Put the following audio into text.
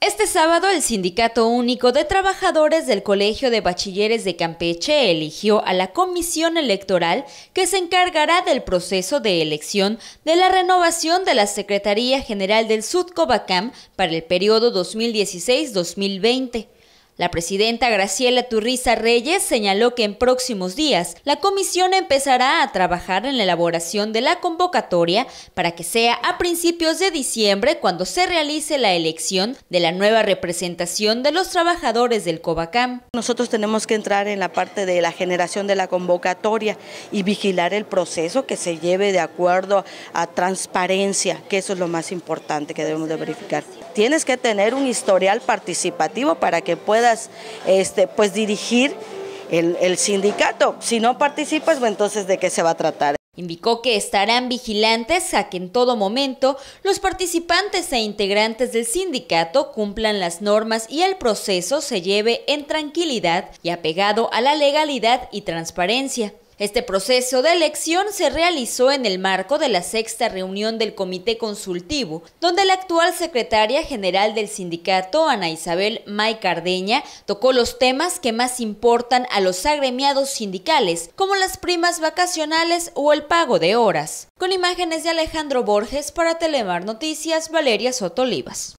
Este sábado, el Sindicato Único de Trabajadores del Colegio de Bachilleres de Campeche eligió a la comisión electoral que se encargará del proceso de elección de la renovación de la Secretaría General del Sudcobacam para el periodo 2016-2020. La presidenta Graciela Turriza Reyes señaló que en próximos días la comisión empezará a trabajar en la elaboración de la convocatoria para que sea a principios de diciembre cuando se realice la elección de la nueva representación de los trabajadores del COVACAM. Nosotros tenemos que entrar en la parte de la generación de la convocatoria y vigilar el proceso que se lleve de acuerdo a transparencia, que eso es lo más importante que debemos de verificar. Tienes que tener un historial participativo para que pueda este, pues dirigir el, sindicato. Si no participas, pues, entonces ¿de qué se va a tratar? Indicó que estarán vigilantes a que en todo momento los participantes e integrantes del sindicato cumplan las normas y el proceso se lleve en tranquilidad y apegado a la legalidad y transparencia. Este proceso de elección se realizó en el marco de la sexta reunión del Comité Consultivo, donde la actual secretaria general del sindicato, Ana Isabel May Cardeña, tocó los temas que más importan a los agremiados sindicales, como las primas vacacionales o el pago de horas. Con imágenes de Alejandro Borges para Telemar Noticias, Valeria Sotolivas.